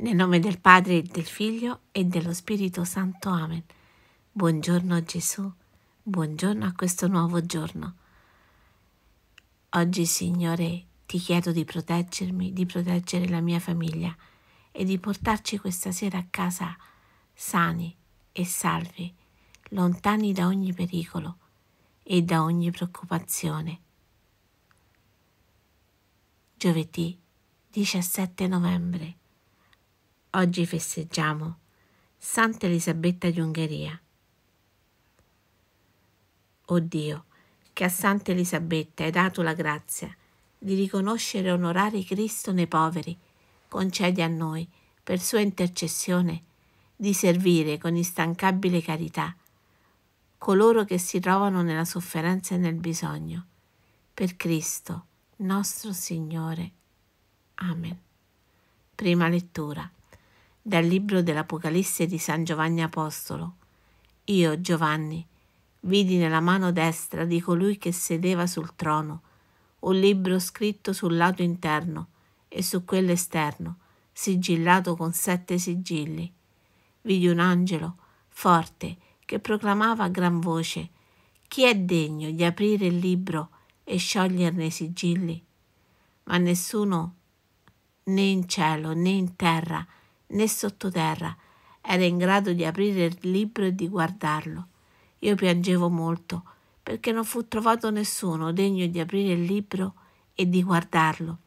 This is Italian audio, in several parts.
Nel nome del Padre del Figlio e dello Spirito Santo. Amen. Buongiorno Gesù, buongiorno a questo nuovo giorno. Oggi, Signore, ti chiedo di proteggermi, di proteggere la mia famiglia e di portarci questa sera a casa sani e salvi, lontani da ogni pericolo e da ogni preoccupazione. Giovedì 17 novembre Oggi festeggiamo Santa Elisabetta di Ungheria. O Dio, che a Santa Elisabetta hai dato la grazia di riconoscere e onorare Cristo nei poveri, concedi a noi, per sua intercessione, di servire con instancabile carità coloro che si trovano nella sofferenza e nel bisogno. Per Cristo, nostro Signore. Amen. Prima lettura. Dal libro dell'Apocalisse di San Giovanni Apostolo. Io, Giovanni, vidi nella mano destra di colui che sedeva sul trono un libro scritto sul lato interno e su quello esterno, sigillato con sette sigilli. Vidi un angelo forte che proclamava a gran voce chi è degno di aprire il libro e scioglierne i sigilli. Ma nessuno, né in cielo né in terra, né sottoterra, era in grado di aprire il libro e di guardarlo. Io piangevo molto, perché non fu trovato nessuno degno di aprire il libro e di guardarlo.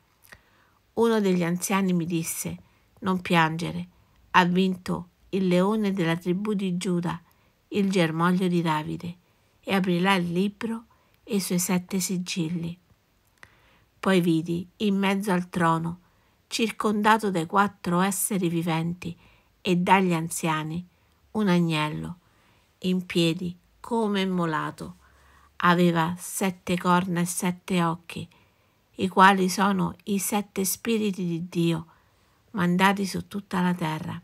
Uno degli anziani mi disse, non piangere, ha vinto il leone della tribù di Giuda, il germoglio di Davide, e aprirà il libro e i suoi sette sigilli. Poi vidi, in mezzo al trono, circondato dai quattro esseri viventi e dagli anziani, un agnello, in piedi come immolato. Aveva sette corna e sette occhi, i quali sono i sette spiriti di Dio, mandati su tutta la terra.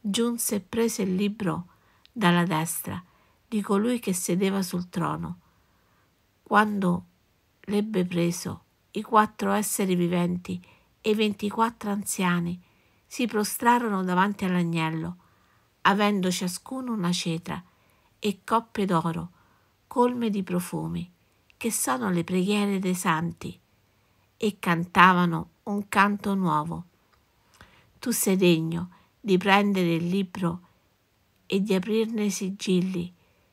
Giunse e prese il libro dalla destra di colui che sedeva sul trono. Quando l'ebbe preso, i quattro esseri viventi e ventiquattro anziani si prostrarono davanti all'agnello, avendo ciascuno una cetra e coppe d'oro, colme di profumi, che sono le preghiere dei santi, e cantavano un canto nuovo. Tu sei degno di prendere il libro e di aprirne i sigilli,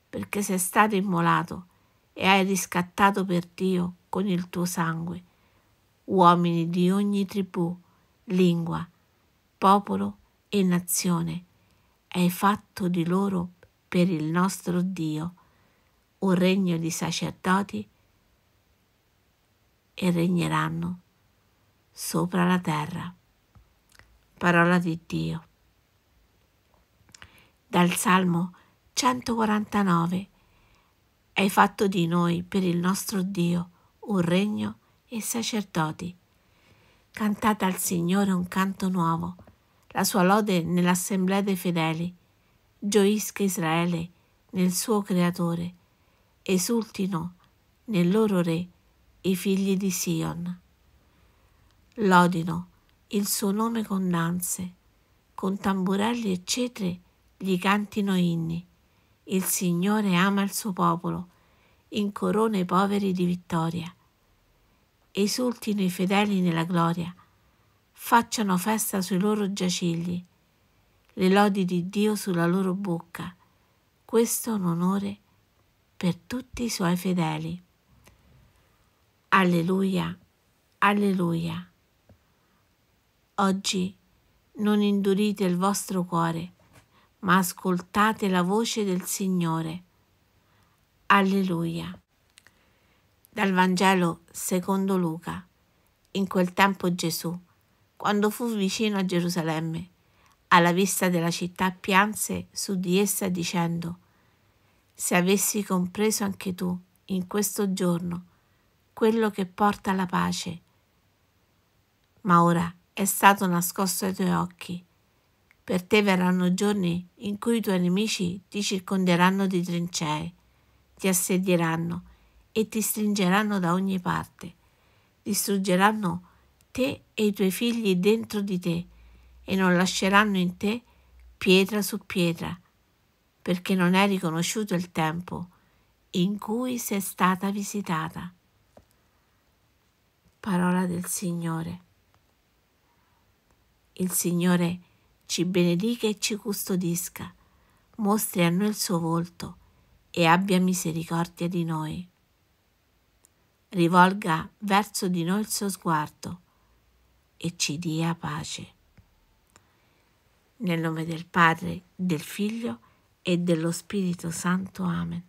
perché sei stato immolato e hai riscattato per Dio con il tuo sangue uomini di ogni tribù, lingua, popolo e nazione. Hai fatto di loro per il nostro Dio un regno di sacerdoti e regneranno sopra la terra. Parola di Dio. Dal Salmo 149. Hai fatto di noi per il nostro Dio un regno di e sacerdoti. Cantate al Signore un canto nuovo, la sua lode nell'assemblea dei fedeli. Gioisca Israele nel suo Creatore, esultino nel loro Re i figli di Sion. Lodino il suo nome con danze, con tamburelli e cetre gli cantino inni. Il Signore ama il suo popolo, incorona i poveri di vittoria esultino i fedeli nella gloria, facciano festa sui loro giacigli, le lodi di Dio sulla loro bocca. Questo è un onore per tutti i suoi fedeli. Alleluia, alleluia. Oggi non indurite il vostro cuore, ma ascoltate la voce del Signore. Alleluia. Dal Vangelo secondo Luca. In quel tempo Gesù, quando fu vicino a Gerusalemme, alla vista della città pianse su di essa dicendo, Se avessi compreso anche tu in questo giorno quello che porta alla pace, ma ora è stato nascosto ai tuoi occhi. Per te verranno giorni in cui i tuoi nemici ti circonderanno di trincee, ti assedieranno e ti stringeranno da ogni parte. Distruggeranno te e i tuoi figli dentro di te e non lasceranno in te pietra su pietra, perché non è riconosciuto il tempo in cui sei stata visitata. Parola del Signore. Il Signore ci benedica e ci custodisca, mostri a noi il suo volto e abbia misericordia di noi rivolga verso di noi il suo sguardo e ci dia pace. Nel nome del Padre, del Figlio e dello Spirito Santo. Amen.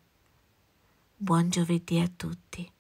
Buon giovedì a tutti.